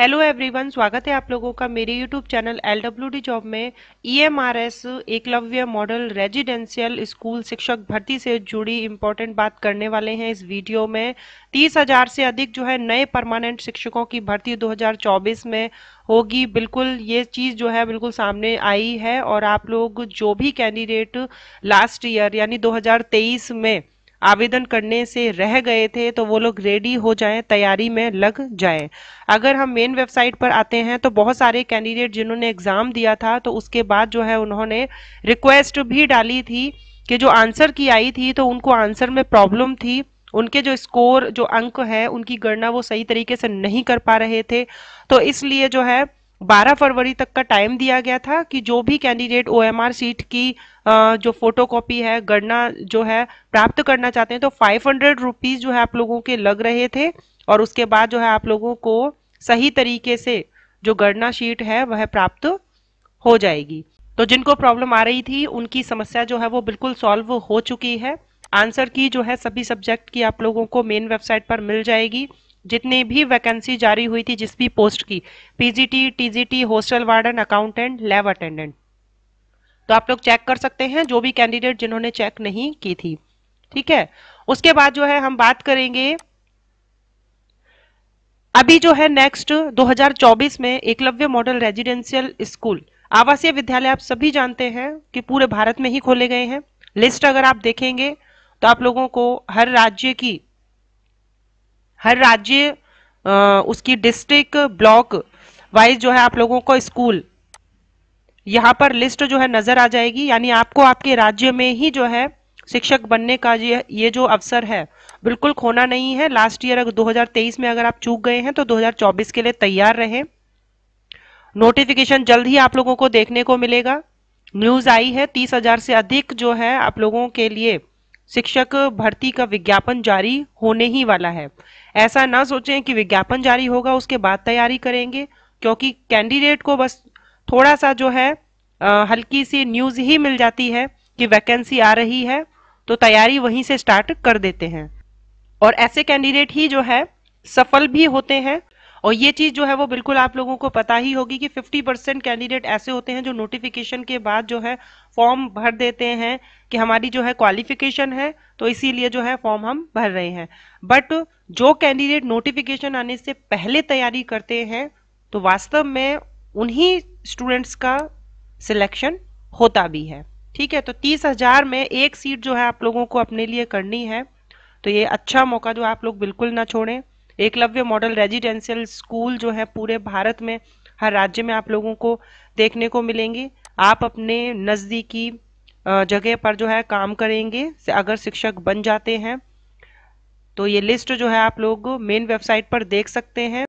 hello everyone स्वागत है आप लोगों का मेरे यूट्यूब चैनल एल जॉब में EMRS e Eklavya model residential school शिक्षक भर्ती से जुड़ी इम्पोर्टेंट बात करने वाले हैं इस वीडियो में तीस हजार से अधिक जो है नए परमानेंट शिक्षकों की भर्ती 2024 में होगी बिल्कुल ये चीज़ जो है बिल्कुल सामने आई है और आप लोग जो भी कैंडिडेट लास्ट ईयर यानी दो में आवेदन करने से रह गए थे तो वो लोग रेडी हो जाएं तैयारी में लग जाएं अगर हम मेन वेबसाइट पर आते हैं तो बहुत सारे कैंडिडेट जिन्होंने एग्ज़ाम दिया था तो उसके बाद जो है उन्होंने रिक्वेस्ट भी डाली थी कि जो आंसर की आई थी तो उनको आंसर में प्रॉब्लम थी उनके जो स्कोर जो अंक है उनकी गणना वो सही तरीके से नहीं कर पा रहे थे तो इसलिए जो है 12 फरवरी तक का टाइम दिया गया था कि जो भी कैंडिडेट ओएमआर सीट की जो फोटोकॉपी है गणना जो है प्राप्त करना चाहते हैं तो फाइव हंड्रेड जो है आप लोगों के लग रहे थे और उसके बाद जो है आप लोगों को सही तरीके से जो गणना शीट है वह प्राप्त हो जाएगी तो जिनको प्रॉब्लम आ रही थी उनकी समस्या जो है वो बिल्कुल सॉल्व हो चुकी है आंसर की जो है सभी सब्जेक्ट की आप लोगों को मेन वेबसाइट पर मिल जाएगी जितनी भी वैकेंसी जारी हुई थी जिस भी पोस्ट की PGT TGT hostel warden accountant lab attendant तो आप लोग चेक कर सकते हैं जो भी कैंडिडेट जिन्होंने चेक नहीं की थी ठीक है उसके बाद जो है हम बात करेंगे अभी जो है नेक्स्ट 2024 में एकलव्य मॉडल रेजिडेंशियल स्कूल आवासीय विद्यालय आप सभी जानते हैं कि पूरे भारत में ही खोले गए हैं लिस्ट अगर आप देखेंगे तो आप लोगों को हर राज्य की हर राज्य उसकी डिस्ट्रिक्ट ब्लॉक वाइज जो है आप लोगों को स्कूल यहाँ पर लिस्ट जो है नज़र आ जाएगी यानी आपको आपके राज्य में ही जो है शिक्षक बनने का ये ये जो अवसर है बिल्कुल खोना नहीं है लास्ट ईयर अगर 2023 में अगर आप चूक गए हैं तो 2024 के लिए तैयार रहें नोटिफिकेशन जल्द ही आप लोगों को देखने को मिलेगा न्यूज़ आई है तीस हज़ार से अधिक जो है आप लोगों के लिए शिक्षक भर्ती का विज्ञापन जारी होने ही वाला है ऐसा ना सोचें कि विज्ञापन जारी होगा उसके बाद तैयारी करेंगे क्योंकि कैंडिडेट को बस थोड़ा सा जो है आ, हल्की सी न्यूज़ ही मिल जाती है कि वैकेंसी आ रही है तो तैयारी वहीं से स्टार्ट कर देते हैं और ऐसे कैंडिडेट ही जो है सफल भी होते हैं और ये चीज जो है वो बिल्कुल आप लोगों को पता ही होगी कि 50 परसेंट कैंडिडेट ऐसे होते हैं जो नोटिफिकेशन के बाद जो है फॉर्म भर देते हैं कि हमारी जो है क्वालिफिकेशन है तो इसीलिए जो है फॉर्म हम भर रहे हैं बट जो कैंडिडेट नोटिफिकेशन आने से पहले तैयारी करते हैं तो वास्तव में उन्हीं स्टूडेंट्स का सिलेक्शन होता भी है ठीक है तो तीस हजार में एक सीट जो है आप लोगों को अपने लिए करनी है तो ये अच्छा मौका जो आप लोग बिल्कुल ना छोड़ें एकलव्य मॉडल रेजिडेंशियल स्कूल जो है पूरे भारत में हर राज्य में आप लोगों को देखने को मिलेंगी आप अपने नज़दीकी जगह पर जो है काम करेंगे अगर शिक्षक बन जाते हैं तो ये लिस्ट जो है आप लोग मेन वेबसाइट पर देख सकते हैं